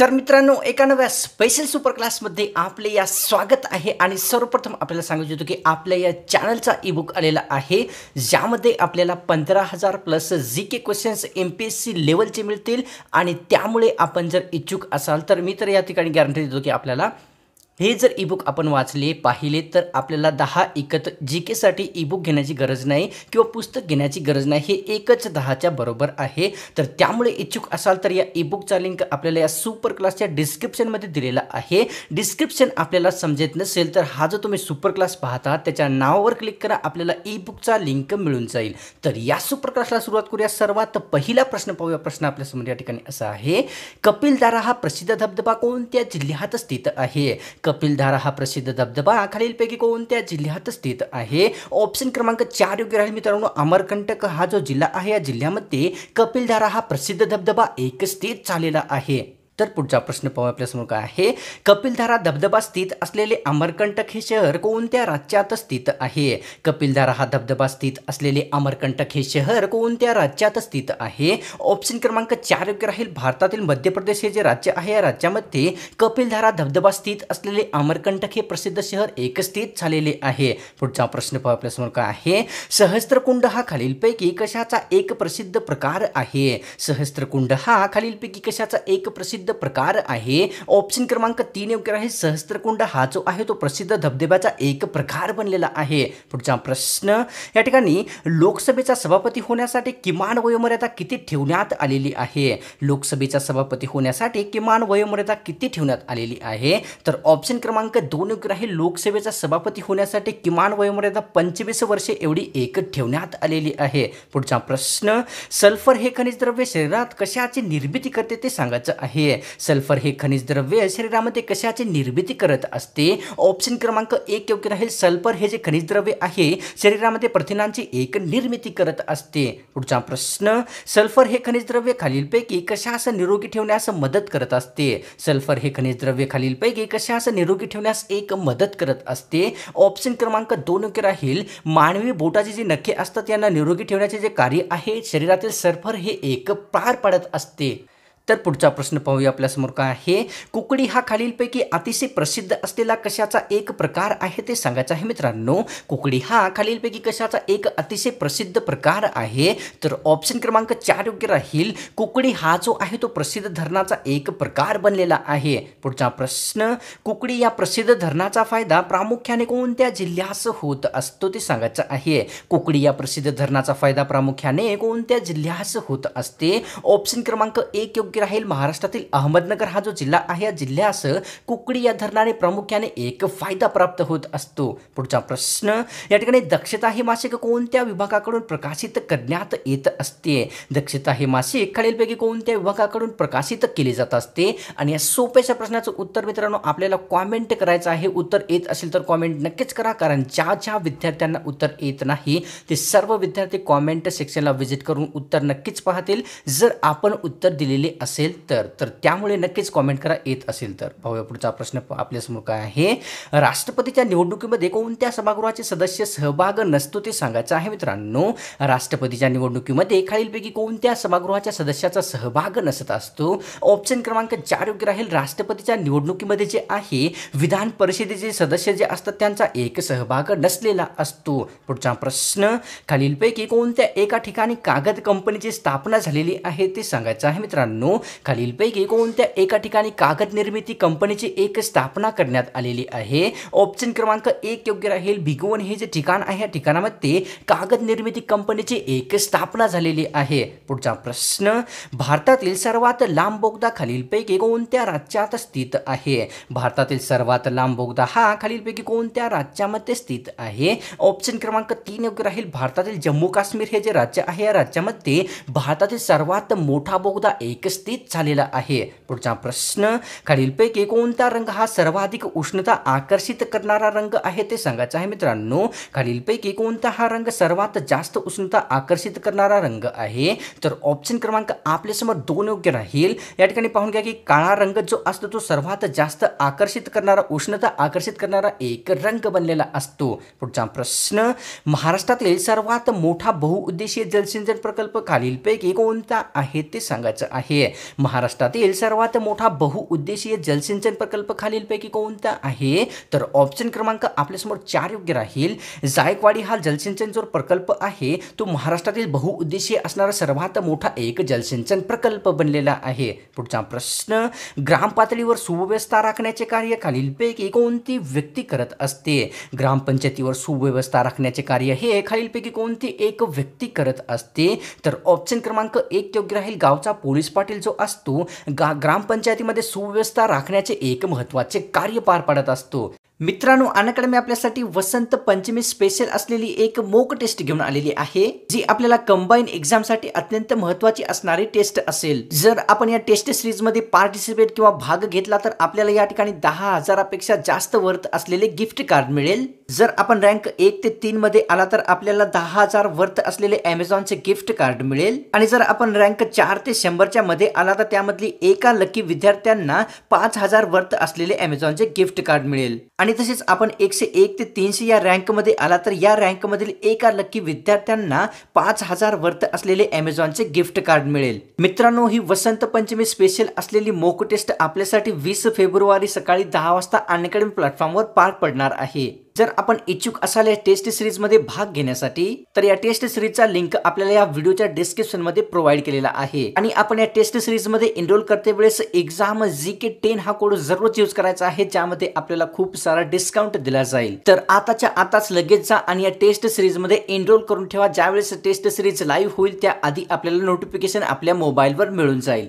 तर मित्रांनो एका नव्या स्पेशल सुपर क्लासमध्ये आपले या स्वागत आहे आणि सर्वप्रथम आपल्याला सांगू इच्छितो की आपल्या या चॅनलचा ई बुक आलेला आहे ज्यामध्ये आपल्याला पंधरा हजार plus G K questions M P S C लेवलचे मिळतील आणि त्यामुळे आपण जर इच्छुक असाल तर मी तर या ठिकाणी गॅरंटी देतो की आपल्याला हे जर ईबुक आपण वाचले पाहिले तर आपल्याला दहा एकत्र जी केसाठी ईबुक घेण्याची गरज नाही किंवा पुस्तक घेण्याची गरज नाही हे एकच दहाच्या बरोबर आहे तर त्यामुळे इच्छुक असाल तर या ईबुकचा लिंक आपल्याला या सुपर क्लासच्या डिस्क्रिप्शनमध्ये दिलेला आहे डिस्क्रिप्शन आपल्याला समजत नसेल तर हा जो तुम्ही सुपर क्लास पाहता त्याच्या नावावर क्लिक करा आपल्याला ईबुकचा लिंक मिळून जाईल तर या सुपर क्लासला सुरुवात करूया सर्वात पहिला प्रश्न पाहूया प्रश्न आपल्यासमोर या ठिकाणी असा आहे कपिलदारा हा प्रसिद्ध धबधबा कोणत्या जिल्ह्यात स्थित आहे कपिलधारा हा प्रसिद्ध धबधबा खालीलपैकी कोणत्या जिल्ह्यात स्थित आहे ऑप्शन क्रमांक चार योग्य राहील मित्रांनो अमरकंटक हा जो जिल्हा आहे या जिल्ह्यामध्ये कपिलधारा हा प्रसिद्ध धबधबा एक स्थित झालेला आहे तर पुढचा प्रश्न पाहू आपल्यासमोर काय आहे कपिलधारा धबधबा स्थित असलेले अमरकंटक हे शहर कोणत्या राज्यात स्थित आहे कपिलधारा हा धबधबा स्थित असलेले अमरकंटक हे शहर कोणत्या राज्यात स्थित आहे ऑप्शन क्रमांक चार योग्य राहील भारतातील मध्य प्रदेश हे जे राज्य आहे या राज्यामध्ये कपिलधारा धबधबा स्थित असलेले अमरकंटक हे प्रसिद्ध शहर स्थित झालेले आहे पुढचा प्रश्न पाहू आपल्यासमोर काय आहे सहस्त्रकुंड हा खालीलपैकी कशाचा एक प्रसिद्ध प्रकार आहे सहस्त्रकुंड हा खालीलपैकी कशाचा एक प्रसिद्ध प्रसिद्ध प्रकार आहे ऑप्शन क्रमांक तीन योग्य आहे सहस्त्रकुंड हा जो आहे तो प्रसिद्ध धबधब्याचा एक प्रकार बनलेला आहे पुढचा प्रश्न या ठिकाणी लोकसभेचा सभापती होण्यासाठी किमान वयोमर्यादा किती ठेवण्यात आलेली आहे लोकसभेचा सभापती होण्यासाठी किमान वयोमर्यादा किती ठेवण्यात आलेली आहे तर ऑप्शन क्रमांक दोन योग्य आहे लोकसभेचा सभापती होण्यासाठी किमान वयोमर्यादा पंचवीस वर्षे एवढी एक ठेवण्यात आलेली आहे पुढचा प्रश्न सल्फर हे खनिज द्रव्य शरीरात कशाची निर्मिती करते ते सांगायचं आहे सल्फर हे खनिज द्रव्य शरीरामध्ये कशाची निर्मिती करत असते ऑप्शन क्रमांक एक योग्य राहील सल्फर हे जे खनिज द्रव्य आहे शरीरामध्ये प्रथिनांची एक निर्मिती करत असते पुढचा प्रश्न सल्फर हे खनिज द्रव्य खालीलपैकी कशास निरोगी ठेवण्यास मदत करत असते सल्फर हे खनिज द्रव्य खालीलपैकी कशास निरोगी ठेवण्यास एक मदत करत असते ऑप्शन क्रमांक दोन योग्य राहील मानवी बोटाचे जे नखे असतात यांना निरोगी ठेवण्याचे जे कार्य आहे शरीरातील सल्फर हे एक पार पाडत असते तर पुढचा प्रश्न पाहूया आपल्यासमोर काय आहे कुकडी हा खालीलपैकी अतिशय प्रसिद्ध असलेला कशाचा एक प्रकार आहे ते सांगायचं आहे मित्रांनो कुकडी हा खालीलपैकी कशाचा एक अतिशय प्रसिद्ध प्रकार आहे तर ऑप्शन क्रमांक चार योग्य राहील कुकडी हा जो आहे तो प्रसिद्ध धरणाचा एक प्रकार बनलेला आहे पुढचा प्रश्न कुकडी या प्रसिद्ध धरणाचा फायदा प्रामुख्याने कोणत्या जिल्ह्यास होत असतो ते सांगायचं आहे कुकडी या प्रसिद्ध धरणाचा फायदा प्रामुख्याने कोणत्या जिल्ह्यास होत असते ऑप्शन क्रमांक एक की राहील महाराष्ट्रातील अहमदनगर हा जो जिल्हा आहे या जिल्ह्यास कुकडी या धरणाने प्रामुख्याने एक फायदा प्राप्त होत असतो पुढचा प्रश्न या ठिकाणी दक्षता हे मासिक कोणत्या विभागाकडून प्रकाशित करण्यात येत असते दक्षता हे मासिक खालीलपैकी कोणत्या विभागाकडून प्रकाशित केले जात असते आणि या सोप्याच्या प्रश्नाचं उत्तर मित्रांनो आपल्याला कॉमेंट करायचं आहे उत्तर येत असेल तर कॉमेंट नक्कीच करा कारण ज्या ज्या विद्यार्थ्यांना उत्तर येत नाही ते सर्व विद्यार्थी कॉमेंट सेक्शनला व्हिजिट करून उत्तर नक्कीच पाहतील जर आपण उत्तर दिलेले असेल तर तर त्यामुळे नक्कीच कॉमेंट करा येत असेल तर पाहूया पुढचा प्रश्न आपल्यासमोर काय आहे राष्ट्रपतीच्या निवडणुकीमध्ये कोणत्या सभागृहाचे सदस्य सहभाग नसतो ते सांगायचं आहे मित्रांनो राष्ट्रपतीच्या निवडणुकीमध्ये खालीलपैकी कोणत्या सभागृहाच्या सदस्याचा सहभाग नसत असतो ऑप्शन क्रमांक चार योग्य राहील राष्ट्रपतीच्या निवडणुकीमध्ये जे आहे विधान परिषदेचे सदस्य जे असतात त्यांचा एक सहभाग नसलेला असतो पुढचा प्रश्न खालीलपैकी कोणत्या एका ठिकाणी कागद कंपनीची स्थापना झालेली आहे ते सांगायचं आहे मित्रांनो खालीलपैकी कोणत्या एका ठिकाणी कागद निर्मिती कंपनीची एक स्थापना करण्यात आलेली आहे ऑप्शन क्रमांक एक योग्य राहील भिगवण हे जे ठिकाण आहे या ठिकाणामध्ये कागद निर्मिती कंपनीची एक स्थापना झालेली आहे पुढचा प्रश्न भारतातील सर्वात लांब बोगदा खालीलपैकी कोणत्या राज्यात स्थित आहे भारतातील सर्वात लांब बोगदा हा खालीलपैकी कोणत्या राज्यामध्ये स्थित आहे ऑप्शन क्रमांक तीन योग्य राहील भारतातील जम्मू काश्मीर हे जे राज्य आहे या राज्यामध्ये भारतातील सर्वात मोठा बोगदा एक स्थित झालेला आहे पुढचा प्रश्न खालीलपैकी कोणता रंग हा सर्वाधिक उष्णता आकर्षित करणारा रंग आहे ते सांगायचं आहे मित्रांनो खालीलपैकी कोणता हा रंग सर्वात जास्त उष्णता आकर्षित करणारा रंग आहे तर ऑप्शन क्रमांक आपल्यासमोर दोन योग्य राहील या ठिकाणी पाहून घ्या की काळा रंग जो असतो तो सर्वात जास्त आकर्षित करणारा उष्णता आकर्षित करणारा एक रंग बनलेला असतो पुढचा प्रश्न महाराष्ट्रातील सर्वात मोठा बहुउद्देशीय जलसिंचन प्रकल्प खालीलपैकी कोणता आहे ते सांगायचं आहे महाराष्ट्रातील सर्वात मोठा बहुउद्देशीय जलसिंचन प्रकल्प खालीलपैकी कोणता आहे तर ऑप्शन क्रमांक आपल्यासमोर चार योग्य राहील जायकवाडी हा जलसिंचन जो प्रकल्प आहे तो महाराष्ट्रातील बहुउद्देशीय असणारा सर्वात मोठा एक जलसिंचन प्रकल्प बनलेला आहे पुढचा प्रश्न ग्रामपातळीवर सुव्यवस्था राखण्याचे कार्य खालीलपैकी कोणती व्यक्ती करत असते ग्रामपंचायतीवर सुव्यवस्था राखण्याचे कार्य हे खालीलपैकी कोणती एक व्यक्ती करत असते तर ऑप्शन क्रमांक एक योग्य राहील गावचा पोलीस पाटील जो असतो ग्रामपंचायतीमध्ये सुव्यवस्था राखण्याचे एक महत्वाचे कार्य पार पाडत असतो मित्रांनो अनाकडे आपल्यासाठी वसंत पंचमी स्पेशल असलेली एक मोक टेस्ट घेऊन आलेली आहे जी आपल्याला कंबाईन एक्झामसाठी अत्यंत महत्वाची असणारी टेस्ट असेल जर आपण या टेस्ट मध्ये पार्टिसिपेट किंवा भाग घेतला तर आपल्याला या ठिकाणी दहा हजारापेक्षा जास्त वर्थ असलेले गिफ्ट कार्ड मिळेल जर आपण रँक एक ते तीन मध्ये आला तर आपल्याला दहा हजार वर्थ असलेले अमेझॉनचे गिफ्ट कार्ड मिळेल आणि जर आपण रँक चार ते शंभरच्या मध्ये आला तर त्यामधली एका लकी विद्यार्थ्यांना पाच हजार वर्थ असलेले अमेझॉनचे गिफ्ट कार्ड मिळेल आणि तसेच आपण एकशे एक ते तीनशे या रँक मध्ये आला तर या रँक मधील एका लकी विद्यार्थ्यांना पाच हजार वर्थ असलेले अमेझॉनचे गिफ्ट कार्ड मिळेल मित्रांनो ही वसंत पंचमी स्पेशल असलेली मोक टेस्ट आपल्यासाठी वीस फेब्रुवारी सकाळी दहा वाजता अनकॅडमी प्लॅटफॉर्मवर पार पडणार आहे जर आपण इच्छुक असाल या टेस्ट मध्ये भाग घेण्यासाठी तर या टेस्ट सिरीजचा लिंक आपल्याला या व्हिडिओच्या मध्ये प्रोव्हाइड केलेला आहे आणि आपण या टेस्ट सिरीज मध्ये एनरोल करते वेळेस एक्झाम जी के टेन हा कोड जरूर यूज करायचा आहे ज्यामध्ये आपल्याला खूप सारा डिस्काउंट दिला जाईल तर आताच्या आताच लगेच जा आणि या टेस्ट सिरीज मध्ये एनरोल करून ठेवा ज्यावेळेस टेस्ट सिरीज लाईव्ह होईल त्या आधी आपल्याला नोटिफिकेशन आपल्या मोबाईलवर मिळून जाईल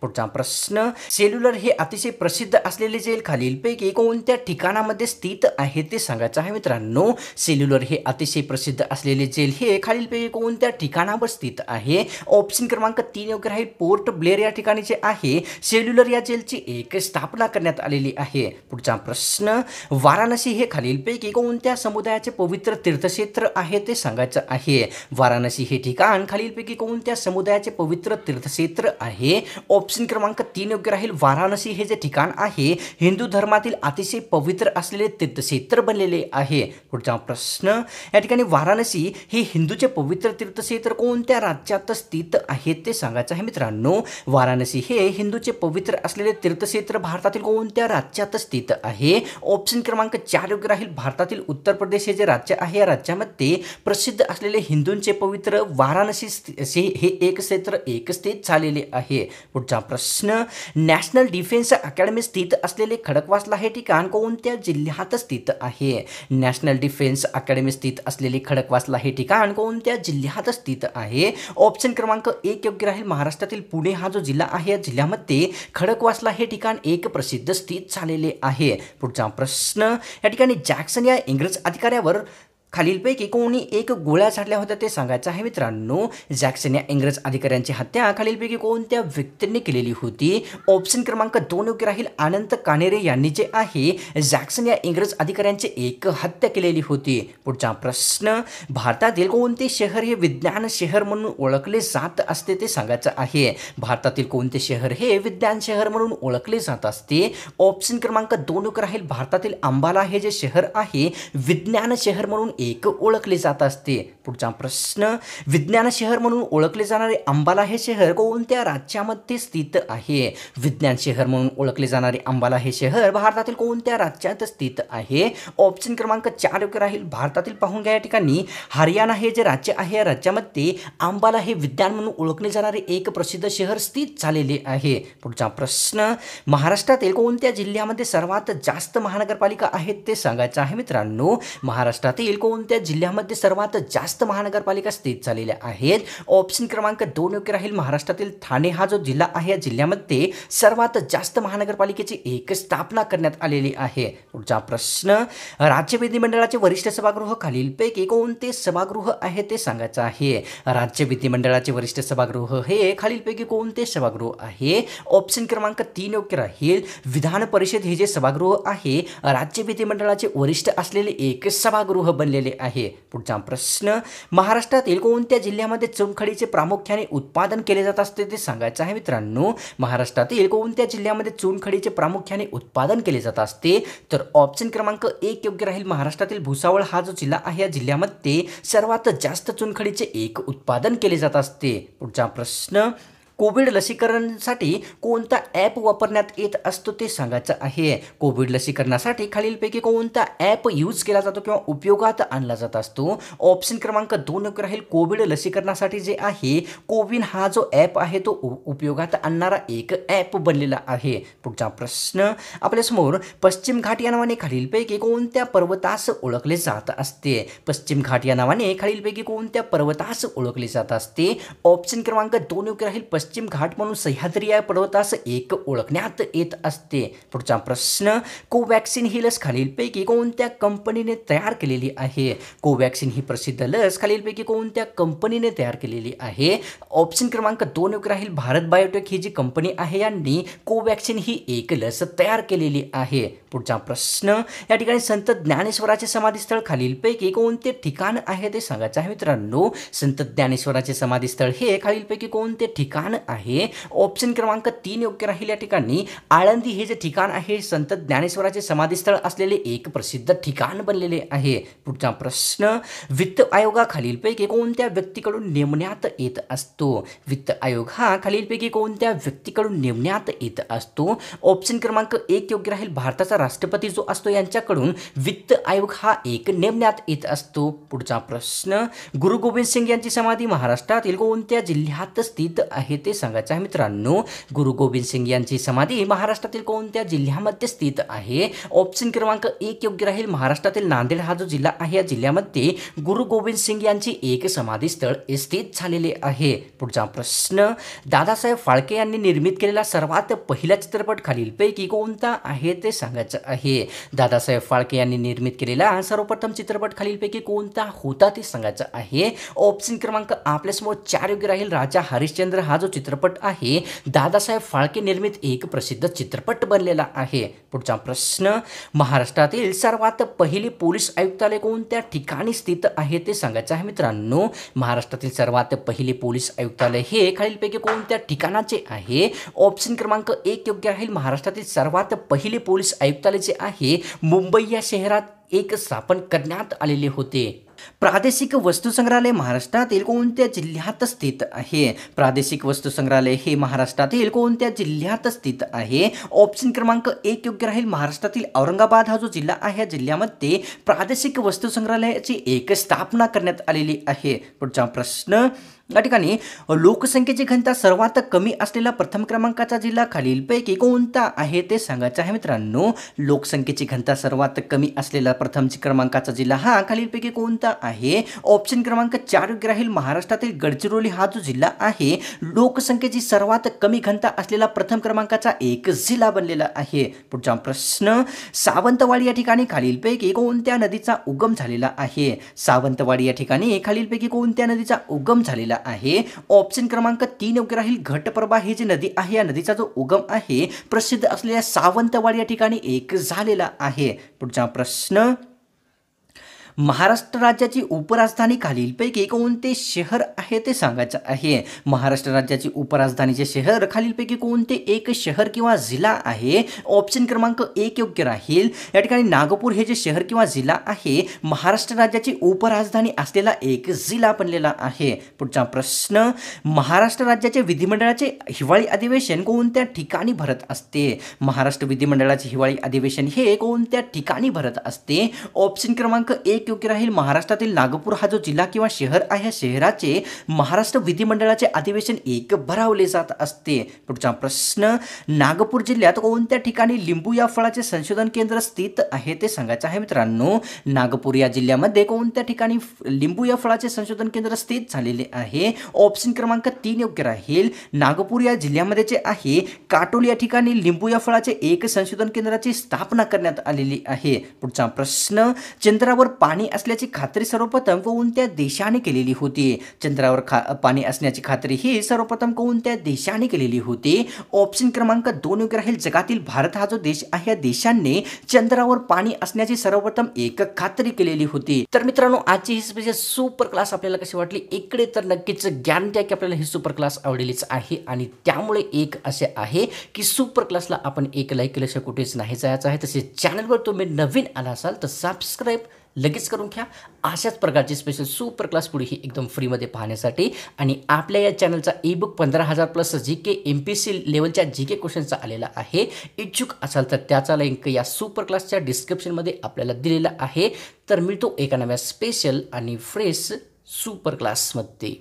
पुढचा प्रश्न सेल्युलर हे अतिशय प्रसिद्ध असलेले जेल खालीलपैकी कोणत्या ठिकाणामध्ये स्थित आहे ते सांगायचं आहे मित्रांनो सेल्युलर हे अतिशय प्रसिद्ध असलेले जेल हे खालीलपैकी कोणत्या ठिकाणावर स्थित आहे ऑप्शन क्रमांक तीन योग्य आहे पोर्ट ब्लेअर या ठिकाणी जे आहे सेल्युलर या जेलची एक स्थापना करण्यात आलेली आहे पुढचा प्रश्न वाराणसी हे खालीलपैकी कोणत्या समुदायाचे पवित्र तीर्थक्षेत्र आहे ते सांगायचं आहे वाराणसी हे ठिकाण खालीलपैकी कोणत्या समुदायाचे पवित्र तीर्थक्षेत्र आहे ऑप्शन क्रमांक तीन योग्य राहील वाराणसी हे जे ठिकाण आहे हिंदू धर्मातील अतिशय पवित्र असलेले तीर्थक्षेत्र बनलेले आहे पुढचा प्रश्न या ठिकाणी वाराणसी हे हिंदूचे पवित्र तीर्थक्षेत्र कोणत्या राज्यात स्थित आहे ते सांगायचं आहे मित्रांनो वाराणसी हे हिंदूचे पवित्र असलेले तीर्थक्षेत्र भारतातील कोणत्या राज्यात स्थित आहे ऑप्शन क्रमांक चार योग्य राहील भारतातील उत्तर प्रदेश हे जे राज्य आहे या राज्यामध्ये प्रसिद्ध असलेले हिंदूंचे पवित्र वाराणसी हे एक क्षेत्र एक स्थित झालेले आहे पुढचा पुढचा प्रश्न नॅशनल डिफेन्स अकॅडमी स्थित असलेले खडकवासला हे ठिकाण कोणत्या जिल्ह्यात स्थित आहे नॅशनल डिफेन्स अकॅडमी स्थित असलेले खडकवासला हे ठिकाण कोणत्या जिल्ह्यात स्थित आहे ऑप्शन क्रमांक एक योग्य राहील महाराष्ट्रातील पुणे हा जो जिल्हा आहे या जिल्ह्यामध्ये खडकवासला हे ठिकाण एक प्रसिद्ध स्थित झालेले आहे पुढचा प्रश्न या ठिकाणी जॅक्सन या इंग्रज अधिकाऱ्यावर खालीलपैकी कोणी एक गोळ्या झाडल्या होत्या ते सांगायचं आहे मित्रांनो जॅक्सन या इंग्रज अधिकाऱ्यांची हत्या खालीलपैकी कोणत्या व्यक्तींनी केलेली होती ऑप्शन क्रमांक दोन योग्य राहील अनंत कानेरे यांनी जे आहे जॅक्सन या इंग्रज अधिकाऱ्यांची एक हत्या केलेली होती पुढचा प्रश्न भारतातील कोणते शहर हे विज्ञान शहर म्हणून ओळखले जात असते ते सांगायचं आहे भारतातील कोणते शहर हे विज्ञान शहर म्हणून ओळखले जात असते ऑप्शन क्रमांक दोन राहील भारतातील अंबाला हे जे शहर आहे विज्ञान शहर म्हणून एक ओळखले जात असते पुढचा प्रश्न विज्ञान शहर म्हणून ओळखले जाणारे अंबाला हे शहर कोणत्या राज्यामध्ये स्थित आहे विज्ञान शहर म्हणून ओळखले जाणारे अंबाला हे शहर भारतातील कोणत्या राज्यात स्थित आहे ऑप्शन क्रमांक चार योग्य राहील भारतातील पाहून घ्या या ठिकाणी हरियाणा हे जे राज्य आहे या राज्यामध्ये अंबाला हे विज्ञान म्हणून ओळखले जाणारे एक प्रसिद्ध शहर स्थित झालेले आहे पुढचा प्रश्न महाराष्ट्रातील कोणत्या जिल्ह्यामध्ये सर्वात जास्त महानगरपालिका आहेत ते सांगायचं आहे मित्रांनो महाराष्ट्रातील कोणत्या जिल्ह्यामध्ये सर्वात जास्त महानगरपालिका स्थित झालेल्या आहेत ऑप्शन क्रमांक दोन योग्य राहील महाराष्ट्रातील ठाणे हा जो जिल्हा आहे या जिल्ह्यामध्ये सर्वात जास्त महानगरपालिकेची एक स्थापना करण्यात आलेली आहे पुढचा प्रश्न राज्य विधिमंडळाचे वरिष्ठ सभागृह खालीलपैकी कोणते सभागृह आहे ते सांगायचं आहे राज्य विधिमंडळाचे वरिष्ठ सभागृह हे खालीलपैकी कोणते सभागृह आहे ऑप्शन क्रमांक तीन योग्य राहील विधान परिषद हे जे सभागृह आहे राज्य विधिमंडळाचे वरिष्ठ असलेले एक सभागृह बनले दिलेले आहे पुढचा प्रश्न महाराष्ट्रातील कोणत्या जिल्ह्यामध्ये चुनखडीचे प्रामुख्याने उत्पादन केले जात असते ते सांगायचं आहे मित्रांनो महाराष्ट्रातील कोणत्या जिल्ह्यामध्ये चुनखडीचे प्रामुख्याने उत्पादन केले जात असते तर ऑप्शन क्रमांक एक योग्य राहील महाराष्ट्रातील भुसावळ हा जो जिल्हा आहे या जिल्ह्यामध्ये सर्वात जास्त चुनखडीचे एक उत्पादन केले जात असते पुढचा प्रश्न कोविड लसीकरणासाठी कोणता ॲप वापरण्यात येत असतो ते सांगायचं आहे कोविड लसीकरणासाठी खालीलपैकी कोणता ॲप यूज केला जातो किंवा उपयोगात आणला जात असतो ऑप्शन क्रमांक दोन राहील कोविड लसीकरणासाठी जे आहे कोविन हा जो ॲप आहे तो उपयोगात आणणारा एक ॲप बनलेला आहे पुढचा प्रश्न आपल्यासमोर पश्चिम घाट या नावाने खालीलपैकी कोणत्या पर्वतास ओळखले जात असते पश्चिम घाट या नावाने खालीलपैकी कोणत्या पर्वतास ओळखले जात असते ऑप्शन क्रमांक दोन राहील पश्चिम पश्चिम घाट म्हणून सह्याद्री या पर्वतास एक ओळखण्यात येत असते पुढचा प्रश्न कोवॅक्सिन ही लस खालीलपैकी कोणत्या कंपनीने तयार केलेली आहे कोवॅक्सिन ही प्रसिद्ध लस खालीलपैकी कोणत्या कंपनीने तयार केलेली आहे ऑप्शन क्रमांक दोन राहील भारत बायोटेक ही जी कंपनी आहे यांनी कोवॅक्सिन ही एक लस तयार केलेली आहे पुढचा प्रश्न या ठिकाणी संत ज्ञानेश्वराचे समाधीस्थळ खालीलपैकी कोणते ठिकाण आहे ते सांगायचं आहे मित्रांनो संत ज्ञानेश्वराचे समाधीस्थळ हे खालीलपैकी कोणते ठिकाण आहे ऑप्शन क्रमांक तीन योग्य राहील या ठिकाणी आळंदी हे जे ठिकाण आहे संत ज्ञानेश्वराचे समाधीस्थळ असलेले एक प्रसिद्ध ठिकाण बनलेले आहे पुढचा प्रश्न वित्त आयोगाखालीलपैकी कोणत्या व्यक्तीकडून नेमण्यात येत असतो वित्त आयोग हा खालीलपैकी कोणत्या व्यक्तीकडून नेमण्यात येत असतो ऑप्शन क्रमांक एक योग्य राहील भारताचा राष्ट्रपती जो असतो यांच्याकडून वित्त आयोग हा एक नेमण्यात येत असतो पुढचा प्रश्न गुरु गोविंद सिंग यांची समाधी महाराष्ट्रातील कोणत्या जिल्ह्यात स्थित आहे ते सांगायचं आहे मित्रांनो गुरु गोविंद सिंग यांची समाधी महाराष्ट्रातील कोणत्या जिल्ह्यामध्ये स्थित आहे ऑप्शन क्रमांक एक योग्य राहील महाराष्ट्रातील नांदेड हा जो जिल्हा आहे या जिल्ह्यामध्ये गुरु गोविंद सिंग यांची एक समाधी स्थळ स्थित झालेले आहे पुढचा प्रश्न दादासाहेब फाळके यांनी निर्मित केलेला सर्वात पहिला चित्रपट खालीलपैकी कोणता आहे ते सांगायचं आहे दादासाहेब फाळके यांनी निर्मित केलेला सर्वप्रथम चित्रपट खालीलपैकी कोणता होता ते सांगायचं आहे ऑप्शन क्रमांक आपल्यासमोर चार योग्य राहील राजा हरिश्चंद्र हा जो चित्रपट आहे दादासाहेब फाळके निर्मित एक प्रसिद्ध चित्रपट बनलेला आहे पुढचा प्रश्न महाराष्ट्रातील सर्वात पहिले पोलीस आयुक्तालय कोणत्या ठिकाणी स्थित आहे ते सांगायचं आहे मित्रांनो महाराष्ट्रातील सर्वात पहिले पोलीस आयुक्तालय हे खालीलपैकी कोणत्या ठिकाणाचे आहे ऑप्शन क्रमांक एक योग्य राहील महाराष्ट्रातील सर्वात पहिले पोलीस आयुक्त आयुक्तालय जे आहे मुंबई या शहरात एक स्थापन करण्यात आलेले होते प्रादेशिक वस्तू संग्रहालय महाराष्ट्रातील कोणत्या जिल्ह्यात स्थित आहे प्रादेशिक वस्तू संग्रहालय हे महाराष्ट्रातील कोणत्या जिल्ह्यात स्थित आहे ऑप्शन क्रमांक एक योग्य राहील महाराष्ट्रातील औरंगाबाद हा जो जिल्हा आहे या जिल्ह्यामध्ये प्रादेशिक वस्तू संग्रहालयाची एक स्थापना करण्यात आलेली आहे पुढचा प्रश्न या ठिकाणी लोकसंख्येची घनता सर्वात कमी असलेला प्रथम क्रमांकाचा जिल्हा खालीलपैकी कोणता आहे ते सांगायचं आहे मित्रांनो लोकसंख्येची घनता सर्वात कमी असलेला प्रथम क्रमांकाचा जिल्हा हा खालीलपैकी कोणता आहे ऑप्शन क्रमांक चार योग्य महाराष्ट्रातील गडचिरोली हा जो जिल्हा आहे लोकसंख्येची सर्वात कमी घनता असलेला प्रथम क्रमांकाचा एक जिल्हा बनलेला आहे पुढचा प्रश्न सावंतवाडी या ठिकाणी खालीलपैकी कोणत्या नदीचा उगम झालेला आहे सावंतवाडी या ठिकाणी खालीलपैकी कोणत्या नदीचा उगम झालेला दिलेला आहे ऑप्शन क्रमांक तीन योग्य राहील घटप्रभा ही जी नदी आहे या नदीचा जो उगम आहे प्रसिद्ध असलेल्या सावंतवाडी या ठिकाणी एक झालेला आहे पुढचा प्रश्न महाराष्ट्र राज्याची उपराजधानी खालीलपैकी कोणते शहर आहे ते सांगायचं आहे महाराष्ट्र राज्याची उपराजधानीचे शहर खालीलपैकी कोणते एक शहर किंवा जिल्हा आहे ऑप्शन क्रमांक एक योग्य राहील या ठिकाणी नागपूर हे जे शहर किंवा जिल्हा आहे महाराष्ट्र राज्याची उपराजधानी असलेला एक जिल्हा बनलेला आहे पुढचा प्रश्न महाराष्ट्र राज्याचे विधिमंडळाचे हिवाळी अधिवेशन कोणत्या ठिकाणी भरत असते महाराष्ट्र विधिमंडळाचे हिवाळी अधिवेशन हे कोणत्या ठिकाणी भरत असते ऑप्शन क्रमांक एक योग्य राहील महाराष्ट्रातील नागपूर हा जो जिल्हा किंवा शहर आहे या शहराचे महाराष्ट्र विधिमंडळाचे अधिवेशन एक भरावले जात असते पुढचा प्रश्न नागपूर जिल्ह्यात कोणत्या ठिकाणी लिंबू या फळाचे संशोधन केंद्र स्थित आहे ते सांगायचं आहे मित्रांनो नागपूर या जिल्ह्यामध्ये कोणत्या ठिकाणी लिंबू या फळाचे संशोधन केंद्र स्थित झालेले आहे ऑप्शन क्रमांक तीन योग्य राहील नागपूर या जिल्ह्यामध्ये जे आहे काटोल या ठिकाणी लिंबू या फळाचे एक संशोधन केंद्राची स्थापना करण्यात आलेली आहे पुढचा प्रश्न चंद्रावर पाणी पाणी असल्याची खात्री सर्वप्रथम कोणत्या देशाने केलेली होती चंद्रावर खा पाणी असण्याची खात्री ही सर्वप्रथम कोणत्या देशाने केलेली होती ऑप्शन क्रमांक दोन योग्य राहील जगातील भारत हा जो देश आहे या देशाने चंद्रावर पाणी असण्याची सर्वप्रथम एक खात्री केलेली होती तर मित्रांनो आजची ही स्पेशल सुपर क्लास आपल्याला कशी वाटली इकडे तर नक्कीच ज्ञान द्या की आपल्याला ही सुपर क्लास आवडेलीच आहे आणि त्यामुळे एक असे आहे की सुपर क्लासला आपण एक लाईक केल्याशिवाय कुठेच नाही जायचं आहे तसेच चॅनलवर तुम्ही नवीन आला असाल तर सबस्क्राईब लगेच करून घ्या अशाच प्रकारची स्पेशल सुपर क्लास पुढे ही एकदम फ्रीमध्ये पाहण्यासाठी आणि आपल्या या चॅनलचा ई बुक पंधरा हजार plus G K M P S C G K क्वेश्चनचा आलेला आहे इच्छुक असाल तर त्याचा लिंक या सुपर क्लासच्या डिस्क्रिप्शनमध्ये आपल्याला दिलेला आहे तर मिळतो एका नव्या स्पेशल आणि फ्रेश सुपर क्लासमध्ये